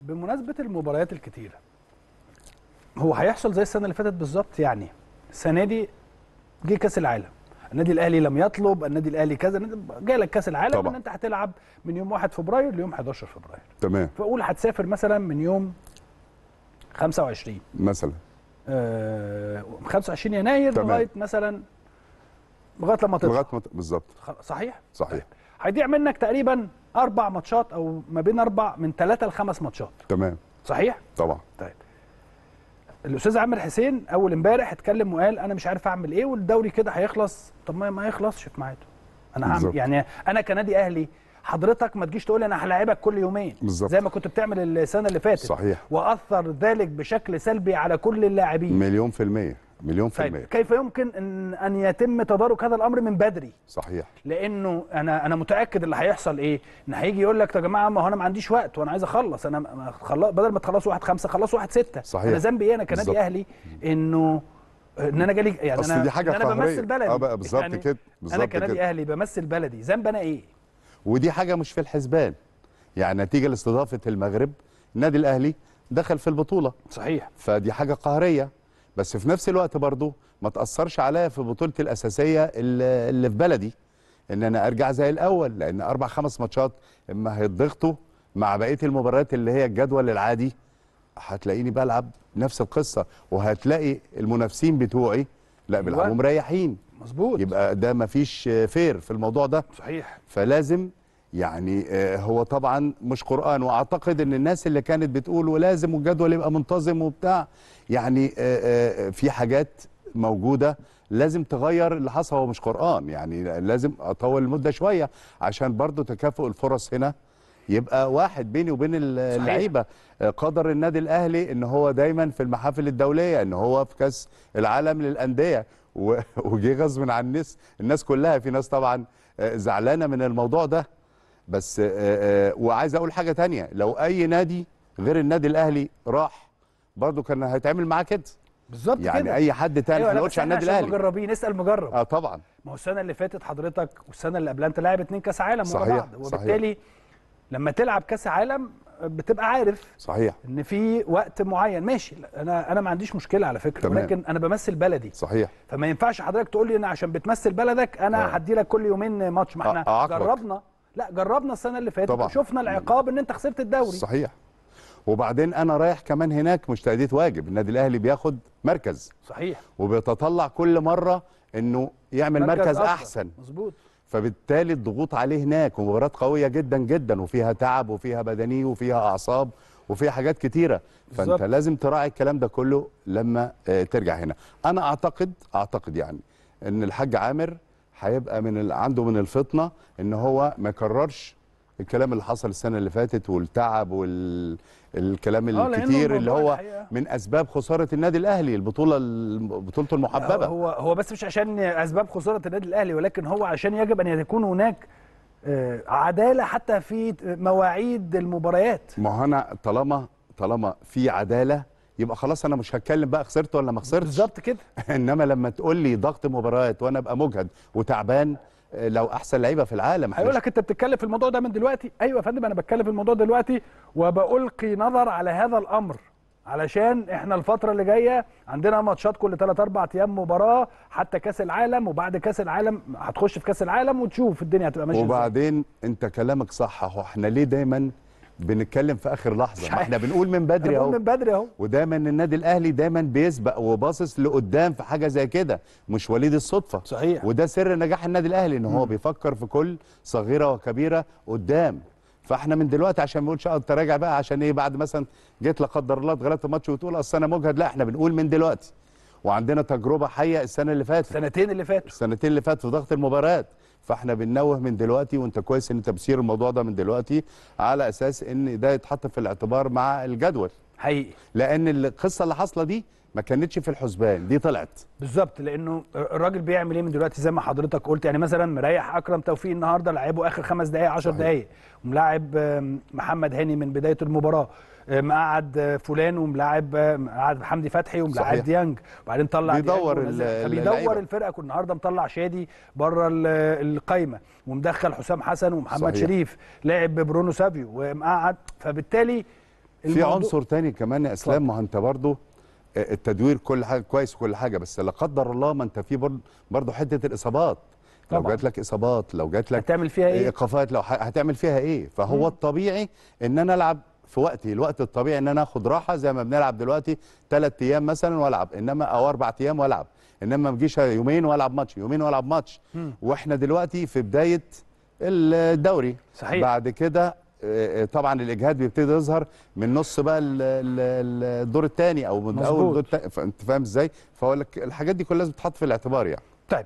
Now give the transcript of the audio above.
بمناسبة المباريات الكتيرة هو هيحصل زي السنة اللي فاتت بالظبط يعني السنة دي جه كأس العالم النادي الأهلي لم يطلب النادي الأهلي كذا جاي لك كأس العالم طبعا. ان انت هتلعب من يوم 1 فبراير ليوم 11 فبراير تمام فقول هتسافر مثلا من يوم 25 مثلا آه 25 يناير تمام. لغاية مثلا لغاية لما تطلع لغاية ما بالظبط صحيح صحيح طيب، هيضيع منك تقريبا اربع ماتشات او ما بين اربع من ثلاثه لخمس ماتشات تمام صحيح طبعا طيب الاستاذ عامر حسين اول امبارح اتكلم وقال انا مش عارف اعمل ايه والدوري كده هيخلص طب ما ما يخلصش في ميعاده انا هعمل يعني انا كنادي اهلي حضرتك ما تجيش تقول انا هلاعبك كل يومين بالزبط. زي ما كنت بتعمل السنه اللي فاتت صحيح واثر ذلك بشكل سلبي على كل اللاعبين مليون في الميه مليون في طيب، المية كيف يمكن ان ان يتم تدارك هذا الامر من بدري؟ صحيح لانه انا انا متاكد اللي هيحصل ايه؟ ان هيجي يقول لك يا جماعه ما هو انا ما عنديش وقت وانا عايز اخلص انا خلص بدل ما تخلصوا واحد خمسه خلصوا واحد سته صحيح انا ذنبي ايه انا كنادي اهلي انه ان انا جالي يعني أصل انا دي حاجة إن انا بمثل بلدي اه بقى بالظبط يعني كده بالظبط انا كنادي اهلي بمثل بلدي ذنب انا ايه؟ ودي حاجه مش في الحسبان يعني نتيجه لاستضافه المغرب النادي الاهلي دخل في البطوله صحيح فدي حاجه قهريه بس في نفس الوقت برضه ما تاثرش عليا في بطولتي الاساسيه اللي في بلدي ان انا ارجع زي الاول لان اربع خمس ماتشات اما هيتضغطوا مع بقيه المباريات اللي هي الجدول العادي هتلاقيني بلعب نفس القصه وهتلاقي المنافسين بتوعي لا بيلعبوا أيوة. مريحين مظبوط يبقى ده ما فيش فير في الموضوع ده صحيح فلازم يعني آه، هو طبعا مش قرآن وأعتقد أن الناس اللي كانت بتقول ولازم الجدول يبقى منتظم وبتاع يعني آه، آه، في حاجات موجودة لازم تغير اللي حصل هو مش قرآن يعني لازم أطول المدة شوية عشان برضو تكافؤ الفرص هنا يبقى واحد بيني وبين اللعيبه قدر النادي الاهلي ان هو دايما في المحافل الدوليه ان هو في كاس العالم للانديه وجه غصب عن الناس الناس كلها في ناس طبعا زعلانه من الموضوع ده بس آه، آه، وعايز اقول حاجه تانية لو اي نادي غير النادي الاهلي راح برضه كان هيتعمل معاه كده بالظبط يعني كده. اي حد تاني أيوة، ما يقولش على النادي الاهلي مجربين نسال مجرب اه طبعا ما هو السنه اللي فاتت حضرتك والسنه اللي قبلها انت لاعب اتنين كاس عالم ورا بعض وبالتالي لما تلعب كاس عالم بتبقى عارف صحيح ان في وقت معين ماشي انا انا ما عنديش مشكله على فكره تمام. ولكن انا بمثل بلدي صحيح فما ينفعش حضرتك تقول لي ان عشان بتمثل بلدك انا آه. هدي لك كل يومين ماتش ما احنا جربنا لا جربنا السنه اللي فاتت وشفنا العقاب ان انت خسرت الدوري صحيح وبعدين انا رايح كمان هناك مش تاديه واجب النادي الاهلي بياخد مركز صحيح وبيتطلع كل مره انه يعمل مركز, مركز احسن مظبوط فبالتالي الضغوط عليه هناك ومباريات قويه جدا جدا وفيها تعب وفيها بدني وفيها اعصاب وفيها حاجات كتيره فانت بالزبط. لازم تراعي الكلام ده كله لما آه، ترجع هنا انا اعتقد اعتقد يعني ان الحاج عامر هيبقى من ال... عنده من الفطنه ان هو ما يكررش الكلام اللي حصل السنه اللي فاتت والتعب والكلام وال... آه، الكتير اللي هو الحقيقة. من اسباب خساره النادي الاهلي البطوله بطولته المحببه هو هو بس مش عشان اسباب خساره النادي الاهلي ولكن هو عشان يجب ان يكون هناك آه، عداله حتى في مواعيد المباريات ما هو انا طالما طالما في عداله يبقى خلاص انا مش هتكلم بقى خسرت ولا ما خسرتش بالظبط كده انما لما تقول لي ضغط مباريات وانا ابقى مجهد وتعبان آه، لو احسن لعيبه في العالم هيقول لك انت بتتكلم في الموضوع ده من دلوقتي ايوه يا فندم انا بتكلم في الموضوع دلوقتي وبألقي نظر على هذا الامر علشان احنا الفتره اللي جايه عندنا ماتشات كل 3 4 ايام مباراه حتى كاس العالم وبعد كاس العالم هتخش في كاس العالم وتشوف الدنيا هتبقى ماشيه وبعدين انت كلامك صح اهو احنا ليه دايما بنتكلم في اخر لحظه ما احنا بنقول من بدري اهو من بدري اهو ودايما النادي الاهلي دايما بيسبق وباصص لقدام في حاجه زي كده مش وليد الصدفه صحيح وده سر نجاح النادي الاهلي ان هو مم. بيفكر في كل صغيره وكبيره قدام فاحنا من دلوقتي عشان ما نقولش آه، انت راجع بقى عشان ايه بعد مثلا جيت لا قدر الله اتغلبت الماتش وتقول آه، اصل انا مجهد لا احنا بنقول من دلوقتي وعندنا تجربه حيه السنه اللي فاتت السنتين اللي فاتوا السنتين اللي فاتوا في ضغط المباريات فاحنا بننوه من دلوقتي وانت كويس ان تبصير الموضوع ده من دلوقتي على اساس ان ده يتحط في الاعتبار مع الجدول حقيقي لان القصه اللي حاصله دي ما كانتش في الحسبان دي طلعت بالظبط لانه الراجل بيعمل ايه من دلوقتي زي ما حضرتك قلت يعني مثلا مريح اكرم توفيق النهارده لعبه اخر خمس دقائق 10 دقائق وملاعب محمد هاني من بدايه المباراه آه، مقعد آه، فلان وملاعب آه، مقعد حمدي فتحي وملاعب ديانج وبعدين طلع بيدور بيدور الفرقه كل النهارده مطلع شادي بره القايمه ومدخل حسام حسن ومحمد صحيح. شريف لاعب برونو سافيو ومقعد فبالتالي في عنصر تاني كمان يا اسلام ما انت برضه التدوير كل حاجه كويس كل حاجه بس لا قدر الله ما انت في برضه حته الاصابات طبعا. لو جات لك اصابات لو جات لك هتعمل فيها ايه ايقافات لو هتعمل فيها ايه فهو مم. الطبيعي ان انا العب في وقتي الوقت الطبيعي ان انا اخد راحه زي ما بنلعب دلوقتي ثلاث ايام مثلا والعب انما او آه. اربع ايام والعب انما ما اجيش يومين والعب ماتش يومين والعب ماتش مم. واحنا دلوقتي في بدايه الدوري صحيح بعد كده آه، آه، طبعا الاجهاد بيبتدي يظهر من نص بقى الدور الثاني او من مزبوط. اول انت فاهم ازاي فاقول لك الحاجات دي كلها لازم تتحط في الاعتبار يعني طيب